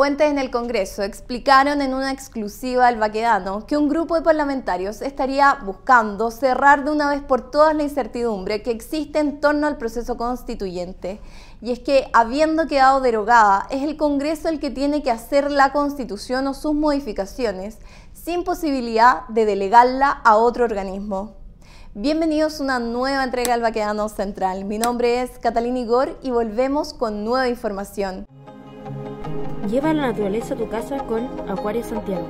Fuentes en el Congreso explicaron en una exclusiva al Baquedano que un grupo de parlamentarios estaría buscando cerrar de una vez por todas la incertidumbre que existe en torno al proceso constituyente. Y es que, habiendo quedado derogada, es el Congreso el que tiene que hacer la Constitución o sus modificaciones, sin posibilidad de delegarla a otro organismo. Bienvenidos a una nueva entrega al Baquedano Central. Mi nombre es Catalina Igor y volvemos con nueva información. Lleva la naturaleza a tu casa con Acuario Santiago.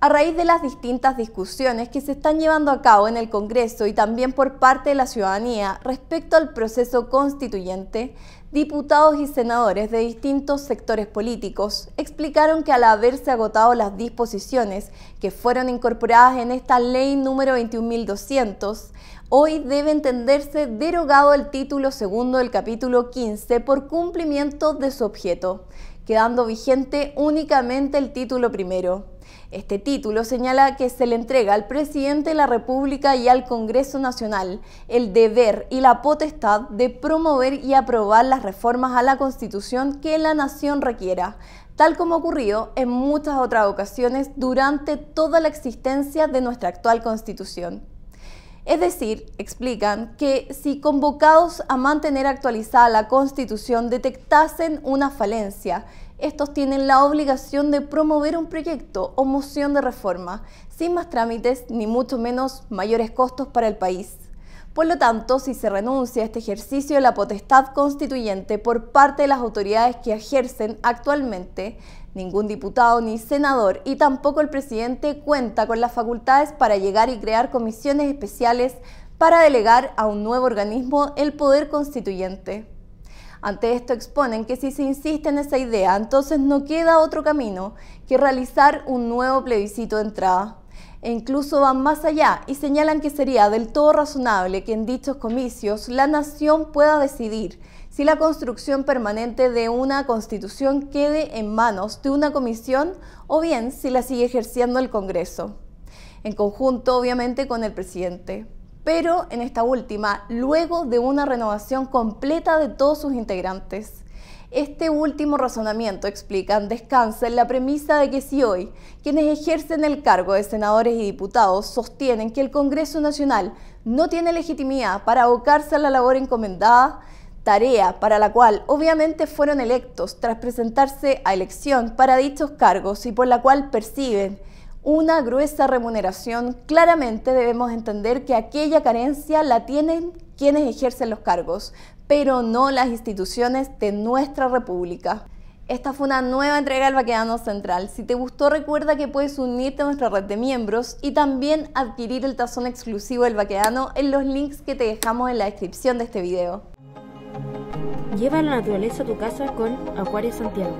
A raíz de las distintas discusiones que se están llevando a cabo en el Congreso y también por parte de la ciudadanía respecto al proceso constituyente, diputados y senadores de distintos sectores políticos explicaron que al haberse agotado las disposiciones que fueron incorporadas en esta ley número 21.200, hoy debe entenderse derogado el título segundo del capítulo 15 por cumplimiento de su objeto, quedando vigente únicamente el título primero. Este título señala que se le entrega al presidente de la República y al Congreso Nacional el deber y la potestad de promover y aprobar las reformas a la Constitución que la nación requiera, tal como ocurrió en muchas otras ocasiones durante toda la existencia de nuestra actual Constitución. Es decir, explican que si convocados a mantener actualizada la Constitución detectasen una falencia, estos tienen la obligación de promover un proyecto o moción de reforma, sin más trámites ni mucho menos mayores costos para el país. Por lo tanto, si se renuncia a este ejercicio de la potestad constituyente por parte de las autoridades que ejercen actualmente, ningún diputado ni senador y tampoco el presidente cuenta con las facultades para llegar y crear comisiones especiales para delegar a un nuevo organismo el poder constituyente. Ante esto exponen que si se insiste en esa idea, entonces no queda otro camino que realizar un nuevo plebiscito de entrada. E incluso van más allá y señalan que sería del todo razonable que en dichos comicios la nación pueda decidir si la construcción permanente de una constitución quede en manos de una comisión o bien si la sigue ejerciendo el Congreso, en conjunto obviamente con el presidente. Pero en esta última, luego de una renovación completa de todos sus integrantes. Este último razonamiento, explican, descansa en la premisa de que si hoy quienes ejercen el cargo de senadores y diputados sostienen que el Congreso Nacional no tiene legitimidad para abocarse a la labor encomendada, tarea para la cual obviamente fueron electos tras presentarse a elección para dichos cargos y por la cual perciben una gruesa remuneración, claramente debemos entender que aquella carencia la tienen quienes ejercen los cargos, pero no las instituciones de nuestra República. Esta fue una nueva entrega del Baqueano Central. Si te gustó, recuerda que puedes unirte a nuestra red de miembros y también adquirir el tazón exclusivo del Baqueano en los links que te dejamos en la descripción de este video. Lleva la naturaleza a tu casa con Acuario Santiago.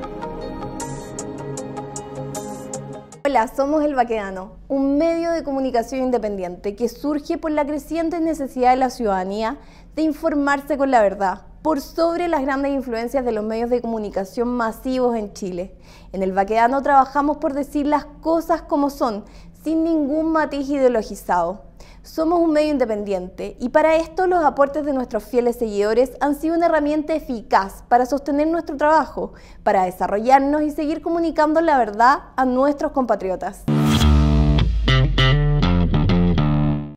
Hola, somos El Vaquedano, un medio de comunicación independiente que surge por la creciente necesidad de la ciudadanía de informarse con la verdad por sobre las grandes influencias de los medios de comunicación masivos en Chile. En El Vaquedano trabajamos por decir las cosas como son, sin ningún matiz ideologizado. Somos un medio independiente y para esto los aportes de nuestros fieles seguidores han sido una herramienta eficaz para sostener nuestro trabajo, para desarrollarnos y seguir comunicando la verdad a nuestros compatriotas.